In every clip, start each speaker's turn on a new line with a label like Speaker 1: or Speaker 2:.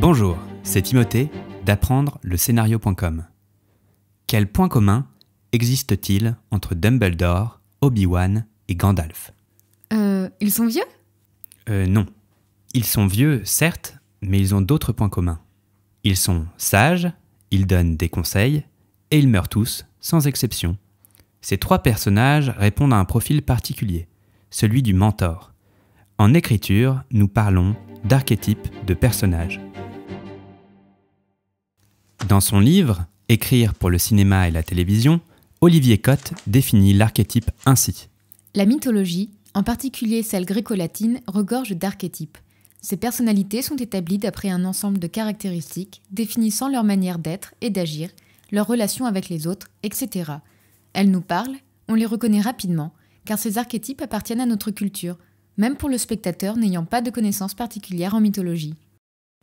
Speaker 1: Bonjour, c'est Timothée d'apprendre le scénario.com. Quel point commun existe-t-il entre Dumbledore, Obi-Wan et Gandalf
Speaker 2: euh, Ils sont vieux
Speaker 1: euh, Non. Ils sont vieux, certes, mais ils ont d'autres points communs. Ils sont sages, ils donnent des conseils, et ils meurent tous, sans exception. Ces trois personnages répondent à un profil particulier, celui du mentor. En écriture, nous parlons d'archétypes de personnages. Dans son livre Écrire pour le cinéma et la télévision, Olivier Cotte définit l'archétype ainsi.
Speaker 2: La mythologie, en particulier celle gréco-latine, regorge d'archétypes. Ces personnalités sont établies d'après un ensemble de caractéristiques définissant leur manière d'être et d'agir, leurs relations avec les autres, etc. Elles nous parlent, on les reconnaît rapidement, car ces archétypes appartiennent à notre culture, même pour le spectateur n'ayant pas de connaissances particulières en mythologie.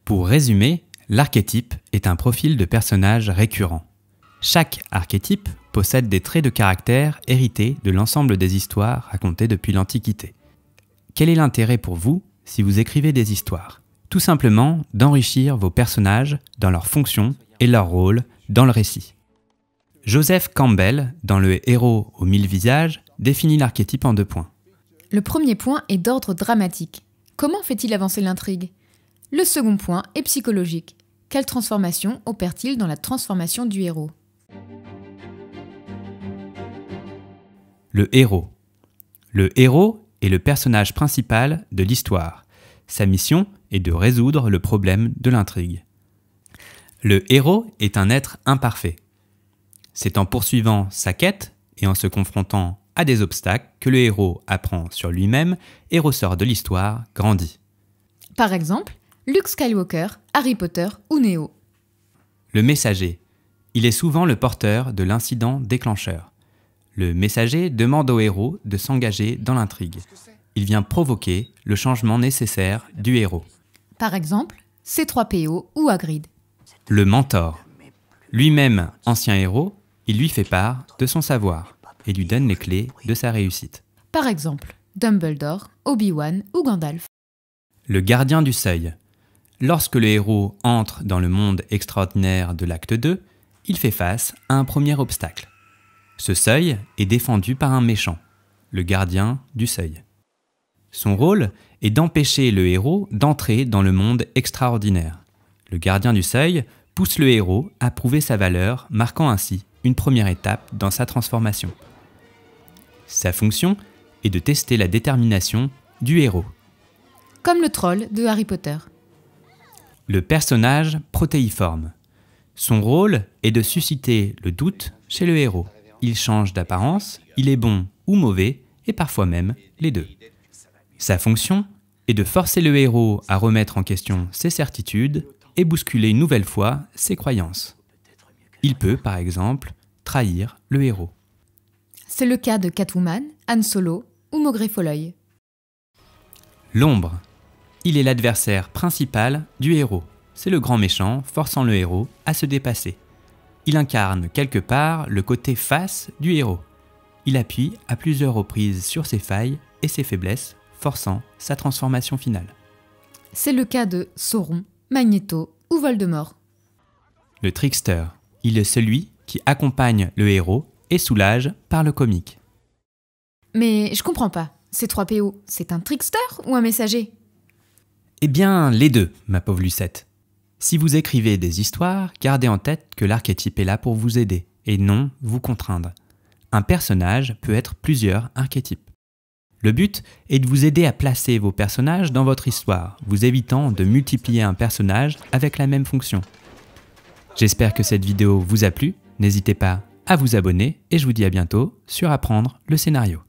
Speaker 1: Pour résumer, L'archétype est un profil de personnage récurrent. Chaque archétype possède des traits de caractère hérités de l'ensemble des histoires racontées depuis l'Antiquité. Quel est l'intérêt pour vous si vous écrivez des histoires Tout simplement d'enrichir vos personnages dans leurs fonctions et leur rôle dans le récit. Joseph Campbell, dans Le héros aux mille visages, définit l'archétype en deux points.
Speaker 2: Le premier point est d'ordre dramatique. Comment fait-il avancer l'intrigue le second point est psychologique. Quelle transformation opère-t-il dans la transformation du héros
Speaker 1: Le héros. Le héros est le personnage principal de l'histoire. Sa mission est de résoudre le problème de l'intrigue. Le héros est un être imparfait. C'est en poursuivant sa quête et en se confrontant à des obstacles que le héros apprend sur lui-même et ressort de l'histoire grandi.
Speaker 2: Par exemple, Luke Skywalker, Harry Potter ou Neo.
Speaker 1: Le messager. Il est souvent le porteur de l'incident déclencheur. Le messager demande au héros de s'engager dans l'intrigue. Il vient provoquer le changement nécessaire du héros.
Speaker 2: Par exemple, C3PO ou Hagrid.
Speaker 1: Le mentor. Lui-même ancien héros, il lui fait part de son savoir et lui donne les clés de sa réussite.
Speaker 2: Par exemple, Dumbledore, Obi-Wan ou Gandalf.
Speaker 1: Le gardien du seuil. Lorsque le héros entre dans le monde extraordinaire de l'acte 2, il fait face à un premier obstacle. Ce seuil est défendu par un méchant, le gardien du seuil. Son rôle est d'empêcher le héros d'entrer dans le monde extraordinaire. Le gardien du seuil pousse le héros à prouver sa valeur, marquant ainsi une première étape dans sa transformation. Sa fonction est de tester la détermination du héros.
Speaker 2: Comme le troll de Harry Potter.
Speaker 1: Le personnage protéiforme. Son rôle est de susciter le doute chez le héros. Il change d'apparence, il est bon ou mauvais, et parfois même les deux. Sa fonction est de forcer le héros à remettre en question ses certitudes et bousculer une nouvelle fois ses croyances. Il peut, par exemple, trahir le héros.
Speaker 2: C'est le cas de Catwoman, Han Solo ou Maugrey Folloy.
Speaker 1: L'ombre il est l'adversaire principal du héros. C'est le grand méchant forçant le héros à se dépasser. Il incarne quelque part le côté face du héros. Il appuie à plusieurs reprises sur ses failles et ses faiblesses, forçant sa transformation finale.
Speaker 2: C'est le cas de Sauron, Magneto ou Voldemort.
Speaker 1: Le trickster, il est celui qui accompagne le héros et soulage par le comique.
Speaker 2: Mais je comprends pas, ces trois PO, c'est un trickster ou un messager
Speaker 1: eh bien, les deux, ma pauvre Lucette. Si vous écrivez des histoires, gardez en tête que l'archétype est là pour vous aider et non vous contraindre. Un personnage peut être plusieurs archétypes. Le but est de vous aider à placer vos personnages dans votre histoire, vous évitant de multiplier un personnage avec la même fonction. J'espère que cette vidéo vous a plu, n'hésitez pas à vous abonner et je vous dis à bientôt sur Apprendre le scénario.